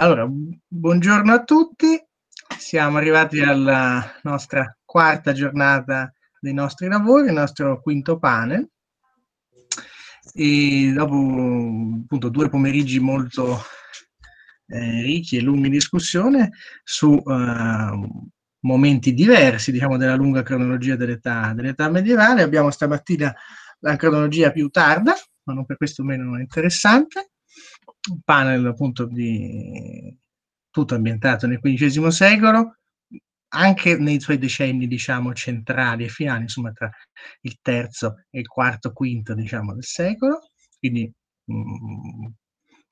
Allora, buongiorno a tutti, siamo arrivati alla nostra quarta giornata dei nostri lavori, il nostro quinto panel. E dopo appunto, due pomeriggi molto eh, ricchi e lunghi di discussione su eh, momenti diversi diciamo, della lunga cronologia dell'età, dell'età medievale, abbiamo stamattina la cronologia più tarda, ma non per questo meno interessante un panel appunto di tutto ambientato nel XV secolo, anche nei suoi decenni diciamo centrali e finali, insomma tra il terzo e il quarto quinto diciamo del secolo, quindi mh, mm,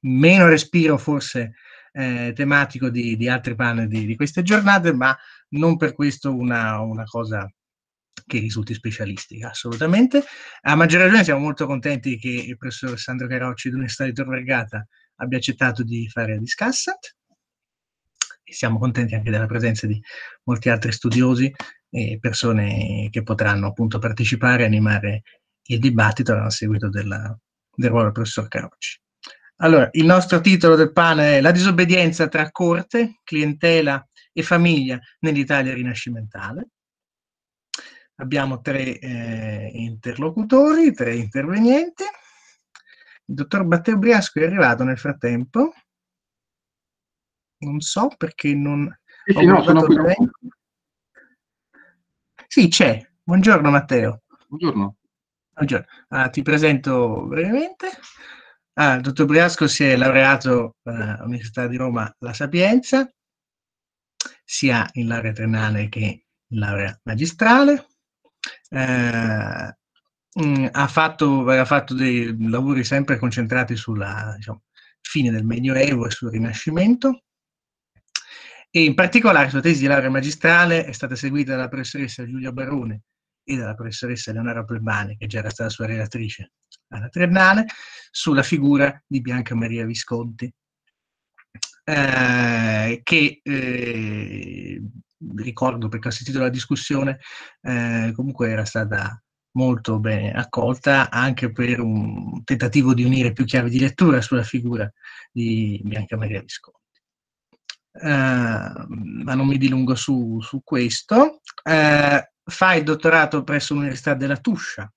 meno respiro forse eh, tematico di, di, altri panel di, di, queste giornate, ma non per questo una, una cosa che risulti specialistica, assolutamente. A maggior ragione siamo molto contenti che il professor Sandro Carocci dell'Università di Tor Vergata abbia accettato di fare la Discussat e siamo contenti anche della presenza di molti altri studiosi e persone che potranno appunto partecipare e animare il dibattito a seguito della, del ruolo del professor Carocci. Allora, il nostro titolo del panel è La disobbedienza tra corte, clientela e famiglia nell'Italia rinascimentale. Abbiamo tre eh, interlocutori, tre intervenienti. Il dottor Matteo Briasco è arrivato nel frattempo. Non so perché non... Sì, no, sì, c'è. Buongiorno Matteo. Buongiorno. Buongiorno. Ah, ti presento brevemente. Ah, il dottor Briasco si è laureato eh, all'Università di Roma La Sapienza, sia in laurea triennale che in laurea magistrale. Eh, mh, mm, ha fatto, aveva fatto dei lavori sempre concentrati sulla diciamo, fine del Medioevo e sul Rinascimento. E in particolare la sua tesi di laurea magistrale è stata seguita dalla professoressa Giulia Barone e dalla professoressa Leonora Plebani, che già era stata sua relatrice alla triennale, sulla figura di Bianca Maria Visconti, eh, che eh, ricordo perché ho sentito la discussione, eh, comunque era stata molto ben accolta anche per un tentativo di unire più chiavi di lettura sulla figura di Bianca Maria Visconti. Uh, ma non mi dilungo su, su questo. Uh, fa il dottorato presso l'Università della Tuscia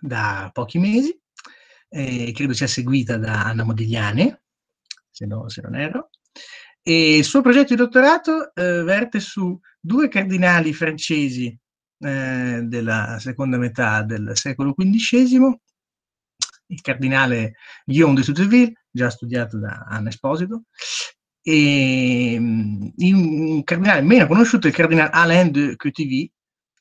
da pochi mesi, eh, credo sia seguita da Anna Modigliani, se, no, se non erro. E il suo progetto di dottorato eh, verte su due cardinali francesi eh, della seconda metà del secolo XV, il cardinale Guillaume de Souteville, già studiato da Anna Esposito, e um, un cardinale meno conosciuto, il cardinale Alain de Cutivy,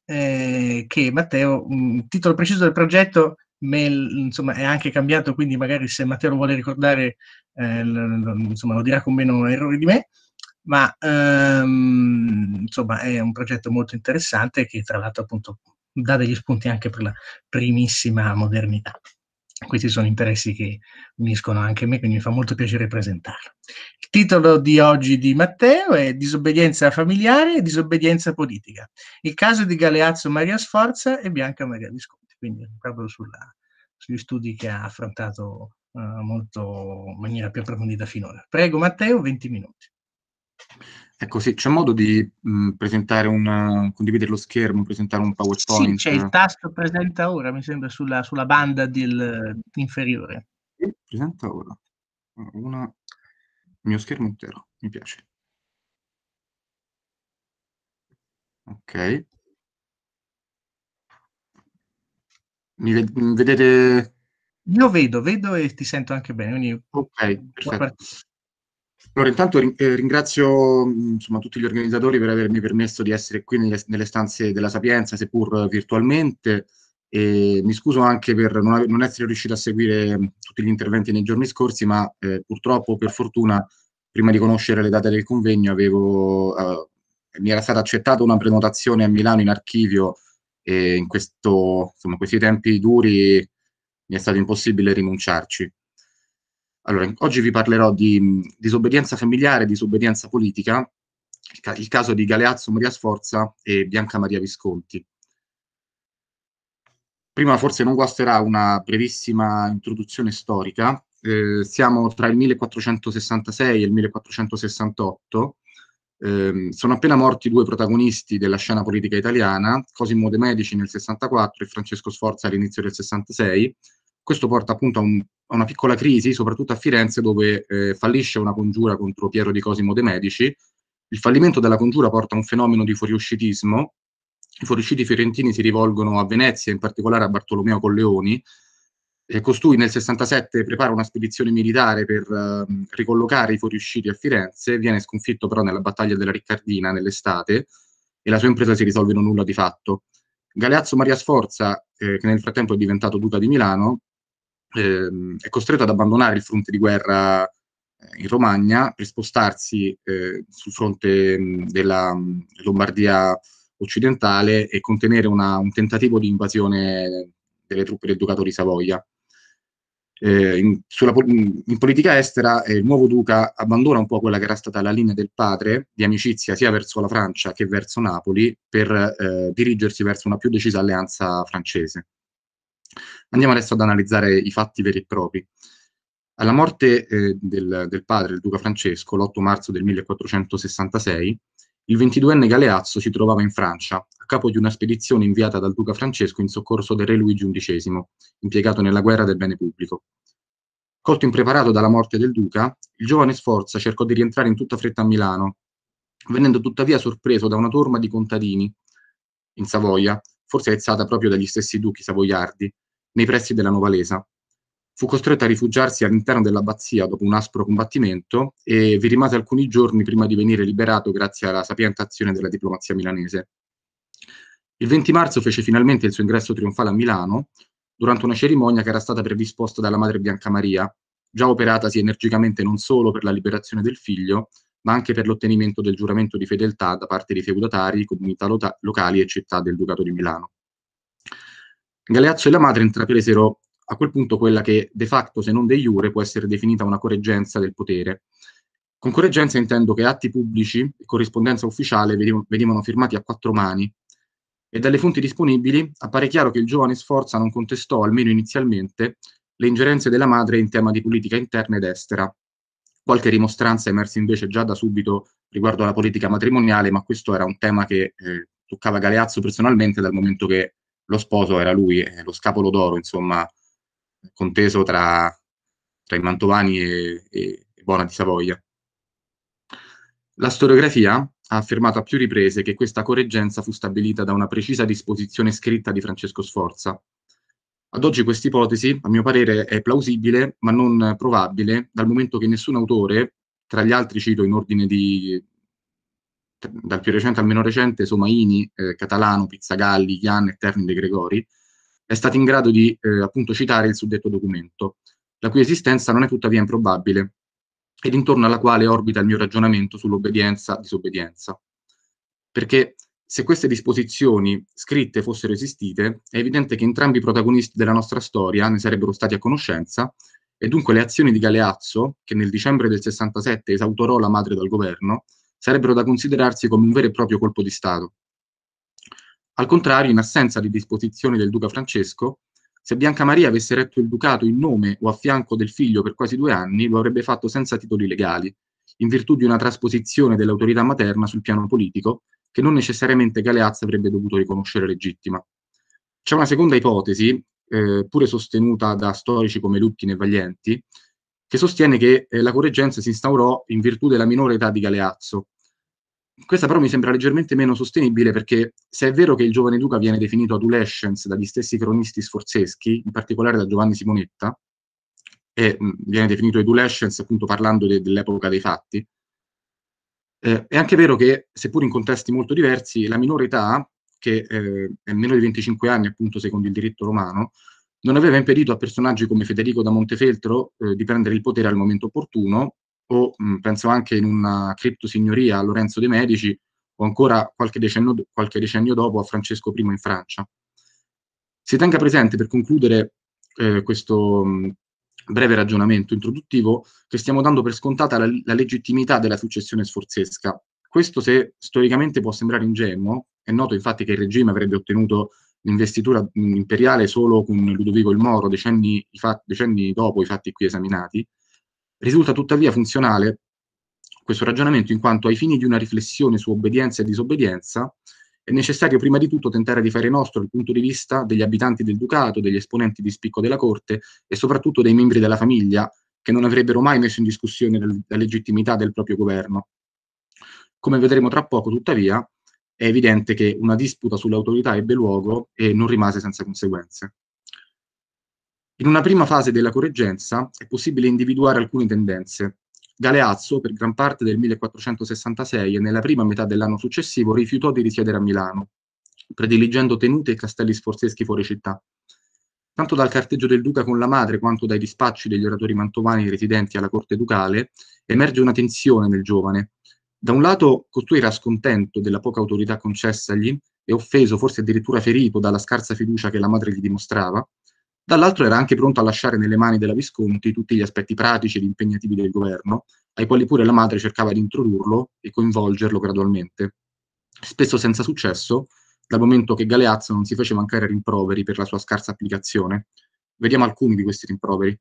eh, che Matteo, il titolo preciso del progetto Mail, insomma, è anche cambiato, quindi magari se Matteo lo vuole ricordare, eh, l- l- insomma, lo dirà con meno errori di me ma ehm, insomma è un progetto molto interessante che tra l'altro appunto dà degli spunti anche per la primissima modernità. Questi sono interessi che uniscono anche me, quindi mi fa molto piacere presentarlo. Il titolo di oggi di Matteo è Disobbedienza familiare e disobbedienza politica. Il caso di Galeazzo Maria Sforza e Bianca Maria Visconti, quindi proprio sulla, sugli studi che ha affrontato eh, molto, in maniera più approfondita finora. Prego Matteo, 20 minuti. Ecco, sì, c'è modo di mh, mm, presentare un, condividere lo schermo, presentare un PowerPoint? Sì, c'è il tasto presenta ora, mi sembra, sulla, sulla banda del, inferiore. Sì, presenta ora. Una, il mio schermo intero, mi piace. Ok. Mi ved mm, vedete? Io vedo, vedo e ti sento anche bene. Quindi... Ok, perfetto. Allora, intanto eh, ringrazio insomma, tutti gli organizzatori per avermi permesso di essere qui nelle, nelle stanze della Sapienza, seppur virtualmente. E mi scuso anche per non, non, essere riuscito a seguire tutti gli interventi nei giorni scorsi, ma eh, purtroppo, per fortuna, prima di conoscere le date del convegno, avevo, eh, mi era stata accettata una prenotazione a Milano in archivio e in questo, insomma, questi tempi duri mi è stato impossibile rinunciarci. Allora, oggi vi parlerò di mm, disobbedienza familiare, e disobbedienza politica, il, ca- il caso di Galeazzo Maria Sforza e Bianca Maria Visconti. Prima forse non guasterà una brevissima introduzione storica. Eh, siamo tra il 1466 e il 1468. Eh, sono appena morti due protagonisti della scena politica italiana, Cosimo De Medici nel 64 e Francesco Sforza all'inizio del 66 questo porta appunto a, un, a una piccola crisi, soprattutto a Firenze, dove eh, fallisce una congiura contro Piero di Cosimo de' Medici. Il fallimento della congiura porta a un fenomeno di fuoriuscitismo. I fuoriusciti fiorentini si rivolgono a Venezia, in particolare a Bartolomeo Colleoni, eh, costui nel 67 prepara una spedizione militare per eh, ricollocare i fuoriusciti a Firenze, viene sconfitto però nella battaglia della Riccardina nell'estate e la sua impresa si risolve in un nulla di fatto. Galeazzo Maria Sforza, eh, che nel frattempo è diventato duca di Milano, ehm, è costretto ad abbandonare il fronte di guerra eh, in Romagna per spostarsi eh, sul fronte mm, della mm, Lombardia occidentale e contenere una, un tentativo di invasione delle truppe del Ducato di Savoia. Eh, in, sulla, mm, in, politica estera eh, il nuovo duca abbandona un po' quella che era stata la linea del padre di amicizia sia verso la Francia che verso Napoli per eh, dirigersi verso una più decisa alleanza francese. Andiamo adesso ad analizzare i fatti veri e propri. Alla morte eh, del, del, padre, il duca Francesco, l'8 marzo del 1466, il 22enne Galeazzo si trovava in Francia, a capo di una spedizione inviata dal duca Francesco in soccorso del re Luigi XI, impiegato nella guerra del bene pubblico. Colto impreparato dalla morte del duca, il giovane Sforza cercò di rientrare in tutta fretta a Milano, venendo tuttavia sorpreso da una torma di contadini in Savoia, forse aizzata proprio dagli stessi duchi savoiardi, nei pressi della Novalesa. Fu costretto a rifugiarsi all'interno dell'abbazia dopo un aspro combattimento e vi rimase alcuni giorni prima di venire liberato grazie alla sapiente azione della diplomazia milanese. Il 20 marzo fece finalmente il suo ingresso trionfale a Milano durante una cerimonia che era stata predisposta dalla madre Bianca Maria, già operatasi energicamente non solo per la liberazione del figlio, ma anche per l'ottenimento del giuramento di fedeltà da parte di feudatari, comunità locali e città del Ducato di Milano. Galeazzo e la madre intrapresero a quel punto quella che de facto, se non de jure, può essere definita una correggenza del potere. Con correggenza intendo che atti pubblici e corrispondenza ufficiale venivano firmati a quattro mani e dalle fonti disponibili appare chiaro che il giovane Sforza non contestò, almeno inizialmente, le ingerenze della madre in tema di politica interna ed estera. Qualche rimostranza emerse invece già da subito riguardo alla politica matrimoniale, ma questo era un tema che eh, toccava Galeazzo personalmente dal momento che lo sposo era lui, eh, lo scapolo d'oro, insomma, conteso tra, tra i mantovani e, e, e Bona di Savoia. La storiografia ha affermato a più riprese che questa correggenza fu stabilita da una precisa disposizione scritta di Francesco Sforza. Ad oggi questa ipotesi, a mio parere, è plausibile ma non probabile, dal momento che nessun autore, tra gli altri cito in ordine di, dal più recente al meno recente, Somaini, eh, Catalano, Pizzagalli, Chian e Terni De Gregori, è stato in grado di eh, appunto citare il suddetto documento, la cui esistenza non è tuttavia improbabile, ed intorno alla quale orbita il mio ragionamento sull'obbedienza-disobbedienza. Perché se queste disposizioni scritte fossero esistite, è evidente che entrambi i protagonisti della nostra storia ne sarebbero stati a conoscenza e dunque le azioni di Galeazzo, che nel dicembre del 67 esautorò la madre dal governo, sarebbero da considerarsi come un vero e proprio colpo di Stato. Al contrario, in assenza di disposizioni del duca Francesco, se Bianca Maria avesse retto il ducato in nome o a fianco del figlio per quasi due anni, lo avrebbe fatto senza titoli legali, in virtù di una trasposizione dell'autorità materna sul piano politico che non necessariamente Galeazzo avrebbe dovuto riconoscere legittima. C'è una seconda ipotesi, eh, pure sostenuta da storici come Lucchine e Valienti, che sostiene che eh, la correggenza si instaurò in virtù della minore età di Galeazzo, questa però mi sembra leggermente meno sostenibile perché se è vero che il giovane Duca viene definito adolescence dagli stessi cronisti sforzeschi, in particolare da Giovanni Simonetta, e viene definito adolescence appunto parlando de- dell'epoca dei fatti, eh, è anche vero che, seppur in contesti molto diversi, la minore età, che eh, è meno di 25 anni appunto secondo il diritto romano, non aveva impedito a personaggi come Federico da Montefeltro eh, di prendere il potere al momento opportuno o mh, mm, penso anche in una criptosignoria a Lorenzo de' Medici o ancora qualche decennio, qualche decennio dopo a Francesco I in Francia. Si tenga presente per concludere eh, questo mh, mm, breve ragionamento introduttivo che stiamo dando per scontata la, la legittimità della successione sforzesca. Questo se storicamente può sembrare ingenuo, è noto infatti che il regime avrebbe ottenuto l'investitura mm, imperiale solo con Ludovico il Moro decenni, decenni dopo i fatti qui esaminati, Risulta tuttavia funzionale questo ragionamento in quanto ai fini di una riflessione su obbedienza e disobbedienza è necessario prima di tutto tentare di fare nostro il punto di vista degli abitanti del Ducato, degli esponenti di spicco della corte e soprattutto dei membri della famiglia che non avrebbero mai messo in discussione la legittimità del proprio governo. Come vedremo tra poco, tuttavia, è evidente che una disputa sull'autorità ebbe luogo e non rimase senza conseguenze. In una prima fase della correggenza è possibile individuare alcune tendenze. Galeazzo, per gran parte del 1466 e nella prima metà dell'anno successivo, rifiutò di risiedere a Milano, prediligendo tenute e castelli sforzeschi fuori città. Tanto dal carteggio del duca con la madre quanto dai dispacci degli oratori mantovani residenti alla corte ducale emerge una tensione nel giovane. Da un lato, costui era scontento della poca autorità concessagli e offeso, forse addirittura ferito, dalla scarsa fiducia che la madre gli dimostrava, dall'altro era anche pronto a lasciare nelle mani della Visconti tutti gli aspetti pratici ed impegnativi del governo, ai quali pure la madre cercava di introdurlo e coinvolgerlo gradualmente. Spesso senza successo, dal momento che Galeazzo non si fece mancare rimproveri per la sua scarsa applicazione. Vediamo alcuni di questi rimproveri.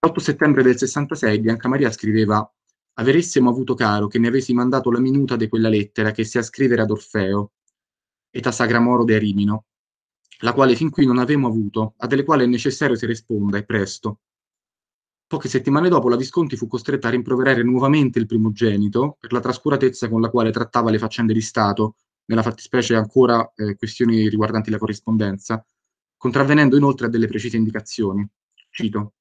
L'8 settembre del 66 Bianca Maria scriveva «Averessimo avuto caro che mi avessi mandato la minuta di quella lettera che a scrivere ad Orfeo, età a Sagramoro de Rimino, la quale fin qui non avevamo avuto, a delle quali è necessario si risponda e presto. Poche settimane dopo la Visconti fu costretta a rimproverare nuovamente il primogenito per la trascuratezza con la quale trattava le faccende di Stato, nella fattispecie ancora eh, questioni riguardanti la corrispondenza, contravvenendo inoltre a delle precise indicazioni. Cito.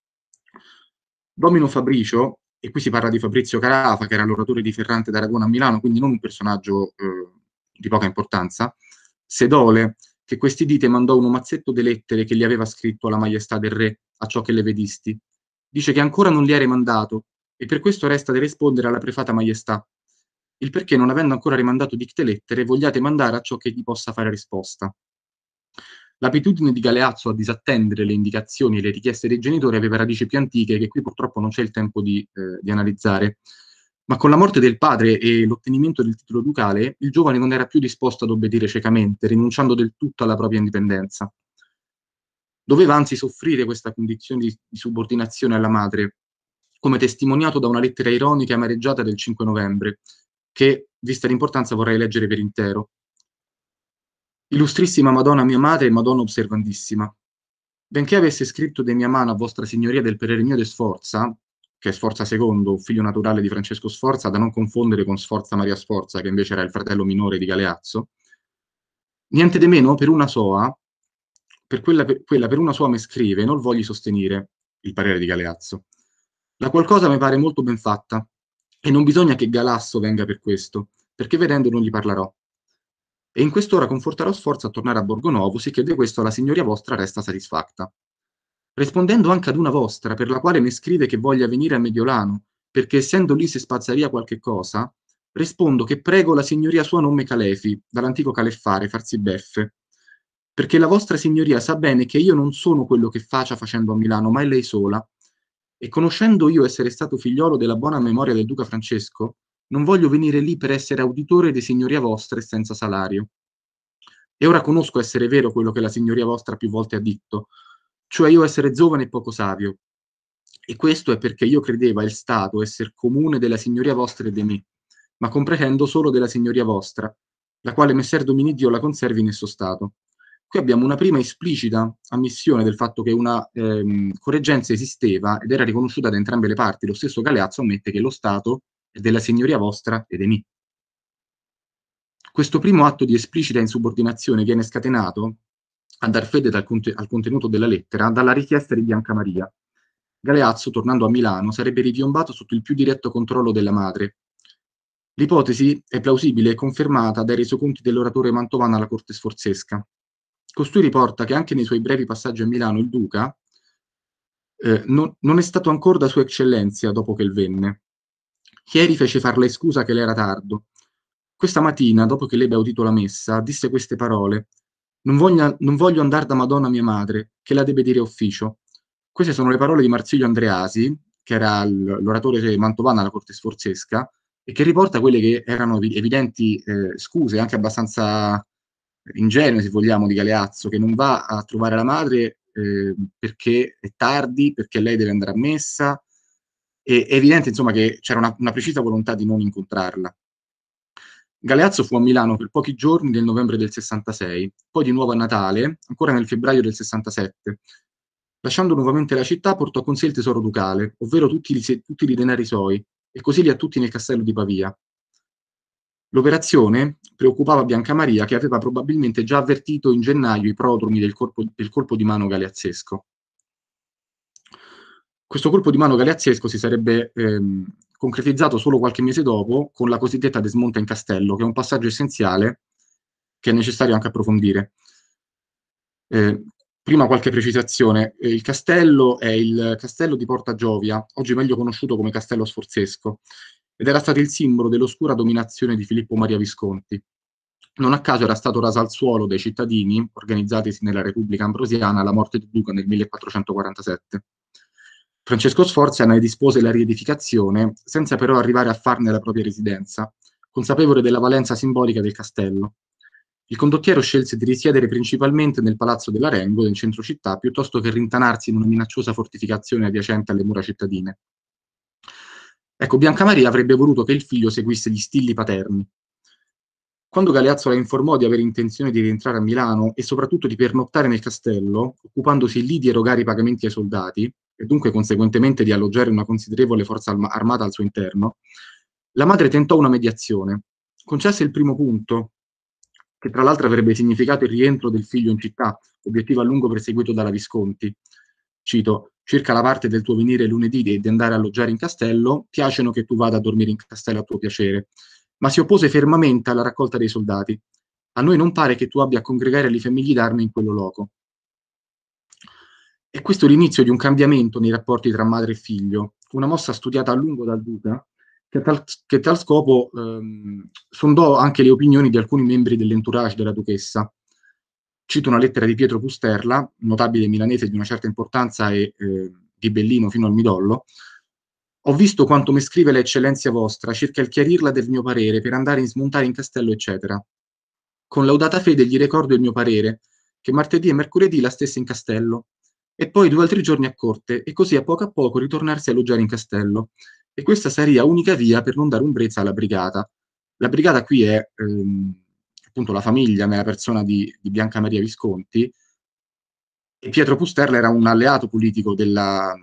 Domino Fabricio, e qui si parla di Fabrizio Carafa, che era l'oratore di Ferrante d'Aragona a Milano, quindi non un personaggio eh, di poca importanza, Sedole, che questi dite mandò un mazzetto de lettere che gli aveva scritto alla maestà del re, a ciò che le vedisti. Dice che ancora non li ha rimandato, e per questo resta di rispondere alla prefata maestà, il perché non avendo ancora rimandato dicte lettere, vogliate mandare a ciò che gli possa fare risposta. L'abitudine di Galeazzo a disattendere le indicazioni e le richieste dei genitori aveva radici più antiche che qui purtroppo non c'è il tempo di, eh, di analizzare. Ma con la morte del padre e l'ottenimento del titolo ducale, il giovane non era più disposto ad obbedire ciecamente, rinunciando del tutto alla propria indipendenza. Doveva anzi soffrire questa condizione di, subordinazione alla madre, come testimoniato da una lettera ironica e amareggiata del 5 novembre, che, vista l'importanza, vorrei leggere per intero. Illustrissima Madonna mia madre e Madonna osservandissima, benché avesse scritto de mia mano a vostra signoria del perere mio de sforza, che è Sforza II, figlio naturale di Francesco Sforza, da non confondere con Sforza Maria Sforza, che invece era il fratello minore di Galeazzo. Niente di meno per una sua, per quella per, quella per una sua mi scrive, non voglio sostenere il parere di Galeazzo. La qualcosa mi pare molto ben fatta, e non bisogna che Galasso venga per questo, perché vedendo non gli parlerò. E in quest'ora conforterò Sforza a tornare a Borgonovo, sicché di questo la signoria vostra resta soddisfatta rispondendo anche ad una vostra, per la quale mi scrive che voglia venire a Mediolano, perché essendo lì si spazza via qualche cosa, rispondo che prego la signoria sua nome Calefi, dall'antico caleffare, farsi beffe, perché la vostra signoria sa bene che io non sono quello che faccia facendo a Milano, ma è lei sola, e conoscendo io essere stato figliolo della buona memoria del duca Francesco, non voglio venire lì per essere auditore di signoria vostra e senza salario. E ora conosco essere vero quello che la signoria vostra più volte ha detto, cioè io essere giovane e poco savio. E questo è perché io credeva il Stato essere comune della signoria vostra e di me, ma compretendo solo della signoria vostra, la quale Messer Dominidio la conservi in esso Stato. Qui abbiamo una prima esplicita ammissione del fatto che una ehm, correggenza esisteva ed era riconosciuta da entrambe le parti. Lo stesso Galeazzo ammette che lo Stato è della signoria vostra e di me. Questo primo atto di esplicita insubordinazione viene scatenato a dar fede conte- al contenuto della lettera dalla richiesta di Bianca Maria. Galeazzo, tornando a Milano, sarebbe ripiombato sotto il più diretto controllo della madre. L'ipotesi è plausibile e confermata dai resoconti dell'oratore Mantovana alla corte sforzesca. Costui riporta che anche nei suoi brevi passaggi a Milano il duca eh, non, non è stato ancora da sua eccellenza dopo che il venne. Chieri fece farle scusa che le era tardo. Questa mattina, dopo che ebbe udito la messa, disse queste parole non voglio, non voglio andare da Madonna mia madre, che la deve dire ufficio. Queste sono le parole di Marsilio Andreasi, che era l'oratore mantovano alla corte sforzesca, e che riporta quelle che erano evidenti eh, scuse, anche abbastanza ingenue, se vogliamo, di Galeazzo, che non va a trovare la madre eh, perché è tardi, perché lei deve andare a messa. E, è evidente, insomma, che c'era una, una precisa volontà di non incontrarla. Galeazzo fu a Milano per pochi giorni nel novembre del 66, poi di nuovo a Natale, ancora nel febbraio del 67. Lasciando nuovamente la città, portò con sé il tesoro ducale, ovvero tutti, i denari suoi, e così li ha tutti nel castello di Pavia. L'operazione preoccupava Biancamaria, che aveva probabilmente già avvertito in gennaio i prodromi del colpo, del colpo di mano galeazzesco questo colpo di mano galeazzesco si sarebbe ehm, concretizzato solo qualche mese dopo con la cosiddetta desmonta in castello, che è un passaggio essenziale che è necessario anche approfondire. Eh, prima qualche precisazione, eh, il castello è il castello di Porta Giovia, oggi meglio conosciuto come Castello Sforzesco, ed era stato il simbolo dell'oscura dominazione di Filippo Maria Visconti. Non a caso era stato raso al suolo dai cittadini organizzatisi nella Repubblica Ambrosiana alla morte di Duca nel 1447. Francesco Sforza ne dispose la riedificazione, senza però arrivare a farne la propria residenza, consapevole della valenza simbolica del castello. Il condottiero scelse di risiedere principalmente nel palazzo dell'Arengo, in centro città, piuttosto che rintanarsi in una minacciosa fortificazione adiacente alle mura cittadine. Ecco, Biancamaria avrebbe voluto che il figlio seguisse gli stilli paterni. Quando Galeazzo la informò di avere intenzione di rientrare a Milano e soprattutto di pernottare nel castello, occupandosi lì di erogare i pagamenti ai soldati, e dunque conseguentemente di alloggiare una considerevole forza armata al suo interno, la madre tentò una mediazione, concesse il primo punto, che tra l'altro avrebbe significato il rientro del figlio in città, obiettivo a lungo perseguito dalla Visconti. Cito, circa la parte del tuo venire lunedì e di andare a alloggiare in castello, piacciono che tu vada a dormire in castello a tuo piacere, ma si oppose fermamente alla raccolta dei soldati. A noi non pare che tu abbia a congregare le famiglie d'arme in quello loco. E questo è l'inizio di un cambiamento nei rapporti tra madre e figlio, una mossa studiata a lungo dal Duca, che a tal, che a tal scopo ehm, sondò anche le opinioni di alcuni membri dell'entourage della duchessa. Cito una lettera di Pietro Pusterla, notabile milanese di una certa importanza e eh, di Bellino fino al midollo. Ho visto quanto mi scrive l'eccellenza vostra circa il chiarirla del mio parere per andare in smontare in castello, eccetera. Con laudata fede gli ricordo il mio parere, che martedì e mercoledì la stessa in castello, e poi due altri giorni a corte, e così a poco a poco ritornarsi a alloggiare in castello. E questa sarebbe l'unica via per non dare ombrezza alla brigata. La brigata qui è ehm, appunto la famiglia nella persona di, di Bianca Maria Visconti, e Pietro Pusterla era un alleato politico della,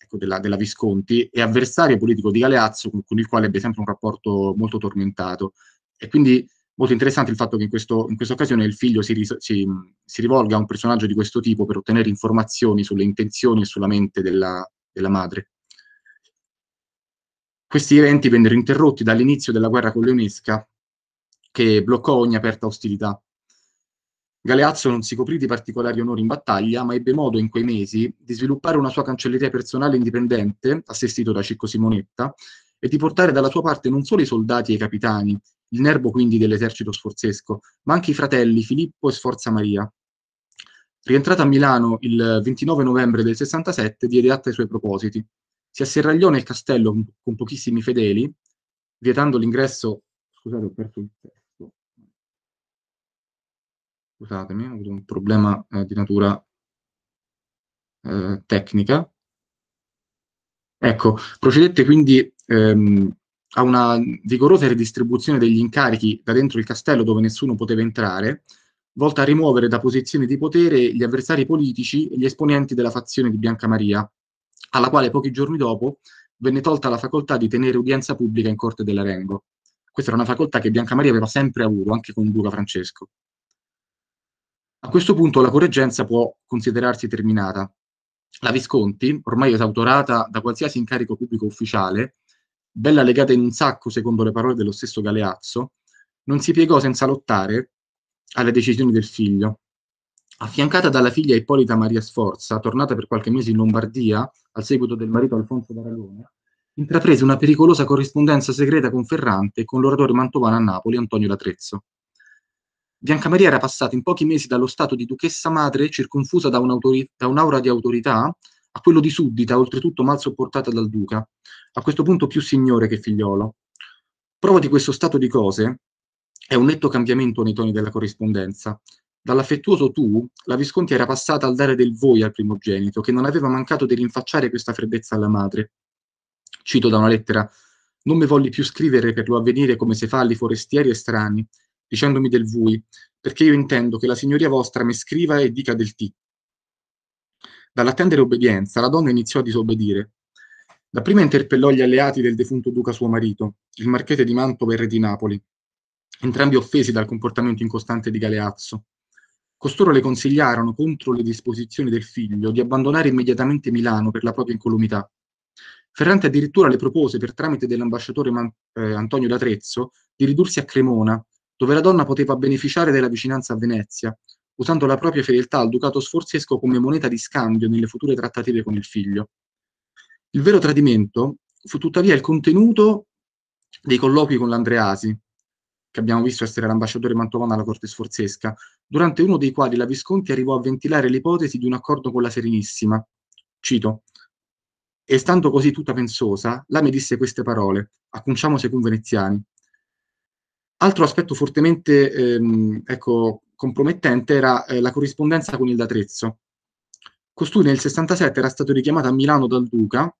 ecco, della, della Visconti e avversario politico di Galeazzo, con, con il quale ebbe sempre un rapporto molto tormentato. E quindi molto interessante il fatto che in, questo, in questa occasione il figlio si, ris- si, si, rivolga a un personaggio di questo tipo per ottenere informazioni sulle intenzioni e sulla mente della, della madre. Questi eventi vennero interrotti dall'inizio della guerra con l'UNESCA, che bloccò ogni aperta ostilità. Galeazzo non si coprì di particolari onori in battaglia, ma ebbe modo in quei mesi di sviluppare una sua cancelleria personale indipendente, assistito da Cicco Simonetta, e di portare dalla sua parte non solo i soldati e i capitani, il nervo quindi dell'esercito sforzesco, ma anche i fratelli Filippo e Sforza Maria. Rientrato a Milano il 29 novembre del 67, diede atto ai suoi propositi. Si asserragliò nel castello con, con pochissimi fedeli, vietando l'ingresso... Scusate, ho perso il testo. Scusatemi, ho avuto un problema eh, di natura eh, tecnica. Ecco, procedette quindi ehm, a una vigorosa ridistribuzione degli incarichi da dentro il castello dove nessuno poteva entrare, volta a rimuovere da posizioni di potere gli avversari politici e gli esponenti della fazione di Biancamaria, alla quale pochi giorni dopo venne tolta la facoltà di tenere udienza pubblica in corte dell'Arengo. Questa era una facoltà che Biancamaria aveva sempre avuto, anche con Duca Francesco. A questo punto la correggenza può considerarsi terminata. La Visconti, ormai esautorata da qualsiasi incarico pubblico ufficiale, bella legata in un sacco, secondo le parole dello stesso Galeazzo, non si piegò senza lottare alle decisioni del figlio. Affiancata dalla figlia Ippolita Maria Sforza, tornata per qualche mese in Lombardia al seguito del marito Alfonso d'Aragona, intraprese una pericolosa corrispondenza segreta con Ferrante e con l'oratore mantovano a Napoli Antonio d'Atrezzo. Maria era passata in pochi mesi dallo stato di duchessa madre, circonfusa da, da un'aura di autorità, a quello di Suddita, oltretutto mal sopportata dal duca, a questo punto più signore che figliolo. Prova di questo stato di cose è un netto cambiamento nei toni della corrispondenza. Dall'affettuoso tu, la Visconti era passata al dare del voi al primogenito, che non aveva mancato di rinfacciare questa freddezza alla madre. Cito da una lettera: Non mi volli più scrivere per lo avvenire come se fa agli forestieri estranei, dicendomi del voi, perché io intendo che la signoria vostra mi scriva e dica del ti, Dall'attendere obbedienza, la donna iniziò a disobbedire. La prima interpellò gli alleati del defunto duca suo marito, il marchese di Mantova e re di Napoli, entrambi offesi dal comportamento incostante di Galeazzo. Costoro le consigliarono, contro le disposizioni del figlio, di abbandonare immediatamente Milano per la propria incolumità. Ferrante addirittura le propose, per tramite dell'ambasciatore Man- eh, Antonio d'Atrezzo, di ridursi a Cremona, dove la donna poteva beneficiare della vicinanza a Venezia, usando la propria fedeltà al ducato sforzesco come moneta di scambio nelle future trattative con il figlio. Il vero tradimento fu tuttavia il contenuto dei colloqui con l'Andreasi, che abbiamo visto essere l'ambasciatore mantovano alla corte sforzesca, durante uno dei quali la Visconti arrivò a ventilare l'ipotesi di un accordo con la Serenissima. Cito. E stando così tutta pensosa, la mi disse queste parole, acconciamo secondo veneziani. Altro aspetto fortemente ehm, ecco, compromettente era eh, la corrispondenza con il d'Atrezzo. Costui nel 67 era stato richiamato a Milano dal Duca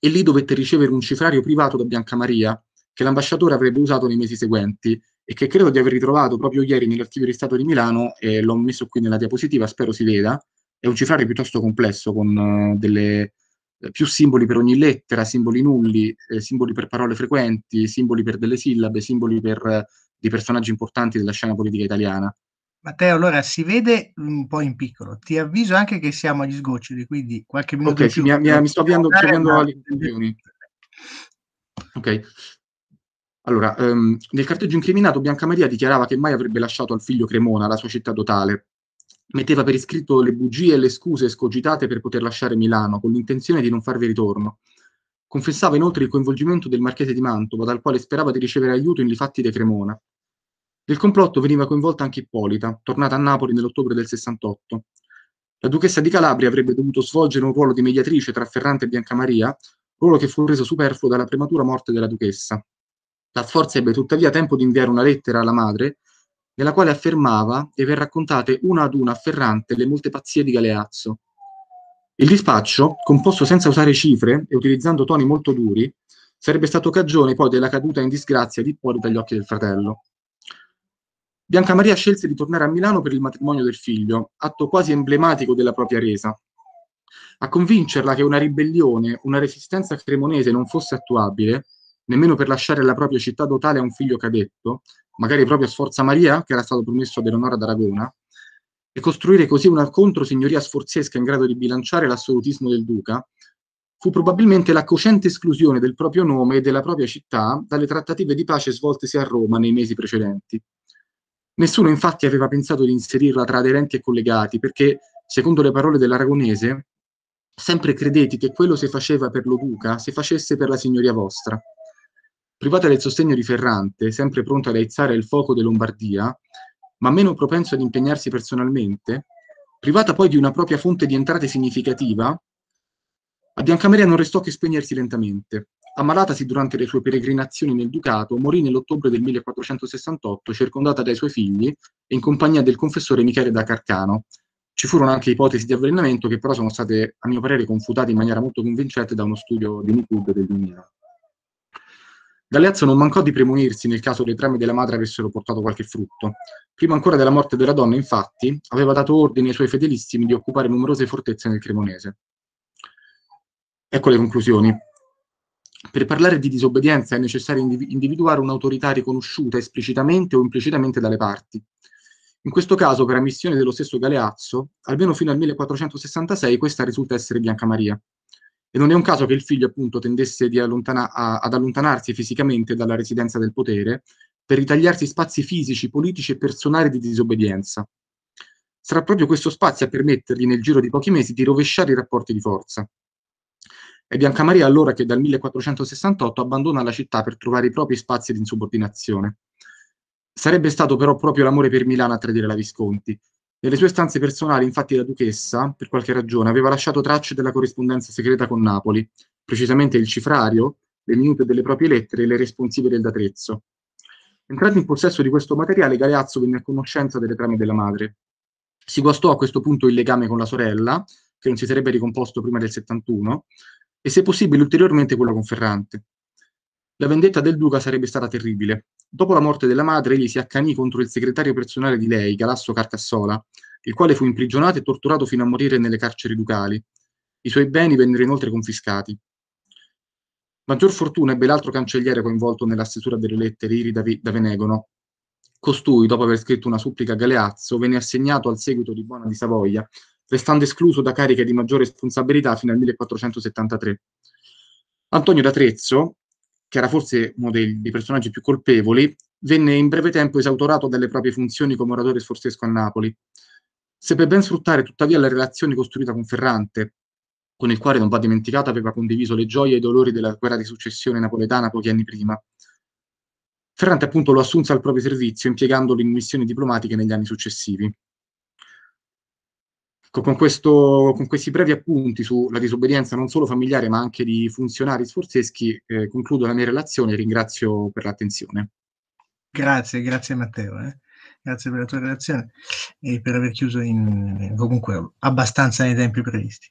e lì dovette ricevere un cifrario privato da Biancamaria che l'ambasciatore avrebbe usato nei mesi seguenti e che credo di aver ritrovato proprio ieri nell'archivio di Stato di Milano e l'ho messo qui nella diapositiva, spero si veda. È un cifrario piuttosto complesso con uh, delle, eh, più simboli per ogni lettera, simboli nulli, eh, simboli per parole frequenti, simboli per delle sillabe, simboli per uh, dei personaggi importanti della scena politica italiana. Matteo, allora si vede un po' in piccolo. Ti avviso anche che siamo agli sgoccioli, quindi qualche minuto okay, in più. Mi, mi, mi sto avviando, avviando alle intenzioni. Ok. Allora, um, nel carteggio incriminato Bianca Maria dichiarava che mai avrebbe lasciato al figlio Cremona la sua città totale. Metteva per iscritto le bugie e le scuse scogitate per poter lasciare Milano, con l'intenzione di non farvi ritorno. Confessava inoltre il coinvolgimento del marchese di Mantova, dal quale sperava di ricevere aiuto in fatti di Cremona, nel complotto veniva coinvolta anche Ippolita, tornata a Napoli nell'ottobre del 68. La duchessa di Calabria avrebbe dovuto svolgere un ruolo di mediatrice tra Ferrante e Biancamaria, ruolo che fu reso superfluo dalla prematura morte della duchessa. La forza ebbe tuttavia tempo di inviare una lettera alla madre, nella quale affermava di aver raccontate una ad una a Ferrante le molte pazzie di Galeazzo. Il dispaccio, composto senza usare cifre e utilizzando toni molto duri, sarebbe stato cagione poi della caduta in disgrazia di Ippolita agli occhi del fratello. Bianca Maria scelse di tornare a Milano per il matrimonio del figlio, atto quasi emblematico della propria resa. A convincerla che una ribellione, una resistenza cremonese non fosse attuabile, nemmeno per lasciare la propria città dotale a un figlio cadetto, magari proprio a Sforza Maria, che era stato promesso ad Eleonora d'Aragona, e costruire così una controsignoria sforzesca in grado di bilanciare l'assolutismo del duca, fu probabilmente la cocente esclusione del proprio nome e della propria città dalle trattative di pace svoltesi a Roma nei mesi precedenti. Nessuno infatti aveva pensato di inserirla tra aderenti e collegati, perché, secondo le parole dell'aragonese, sempre credeti che quello se faceva per lo duca si facesse per la signoria vostra. Privata del sostegno di Ferrante, sempre pronto ad aizzare il fuoco di Lombardia, ma meno propenso ad impegnarsi personalmente, privata poi di una propria fonte di entrate significativa, a Biancameria non restò che spegnersi lentamente. Ammalatasi durante le sue peregrinazioni nel ducato, morì nell'ottobre del 1468 circondata dai suoi figli e in compagnia del confessore Michele da Carcano. Ci furono anche ipotesi di avvelenamento che però sono state, a mio parere, confutate in maniera molto convincente da uno studio di Nicud del 2000. Galeazzo non mancò di premunirsi nel caso le trame della madre avessero portato qualche frutto. Prima ancora della morte della donna, infatti, aveva dato ordine ai suoi fedelissimi di occupare numerose fortezze nel Cremonese. Ecco le conclusioni. Per parlare di disobbedienza è necessario individuare un'autorità riconosciuta esplicitamente o implicitamente dalle parti. In questo caso, per ammissione dello stesso Galeazzo, almeno fino al 1466 questa risulta essere Bianca Maria. E non è un caso che il figlio, appunto, tendesse allontana- a- ad allontanarsi fisicamente dalla residenza del potere per ritagliarsi spazi fisici, politici e personali di disobbedienza. Sarà proprio questo spazio a permettergli, nel giro di pochi mesi, di rovesciare i rapporti di forza. È Biancamaria allora che dal 1468 abbandona la città per trovare i propri spazi di insubordinazione. Sarebbe stato però proprio l'amore per Milano a tradire la Visconti. Nelle sue stanze personali, infatti, la duchessa, per qualche ragione, aveva lasciato tracce della corrispondenza segreta con Napoli, precisamente il cifrario, le minute delle proprie lettere e le responsive del datrezzo. Entrato in possesso di questo materiale, Galeazzo venne a conoscenza delle trame della madre. Si guastò a questo punto il legame con la sorella, che non si sarebbe ricomposto prima del 71, e se possibile ulteriormente quello con Ferrante. La vendetta del duca sarebbe stata terribile. Dopo la morte della madre, egli si accanì contro il segretario personale di lei, Galasso Carcassola, il quale fu imprigionato e torturato fino a morire nelle carceri ducali. I suoi beni vennero inoltre confiscati. Maggior fortuna ebbe l'altro cancelliere coinvolto nella stesura delle lettere Iri da, da Venegono. Costui, dopo aver scritto una supplica a Galeazzo, venne assegnato al seguito di Buona di Savoia restando escluso da cariche di maggiore responsabilità fino al 1473. Antonio d'Atrezzo, che era forse uno dei, dei personaggi più colpevoli, venne in breve tempo esautorato dalle proprie funzioni come oratore sforzesco a Napoli. Seppe ben sfruttare tuttavia la relazione costruita con Ferrante, con il quale non va dimenticato aveva condiviso le gioie e i dolori della guerra di successione napoletana pochi anni prima. Ferrante appunto lo assunse al proprio servizio impiegandolo in missioni diplomatiche negli anni successivi con, questo, con, questi brevi appunti sulla disobbedienza non solo familiare ma anche di funzionari sforzeschi eh, concludo la mia relazione e ringrazio per l'attenzione. Grazie, grazie Matteo. Eh. Grazie per la tua relazione e per aver chiuso in, comunque abbastanza nei tempi previsti.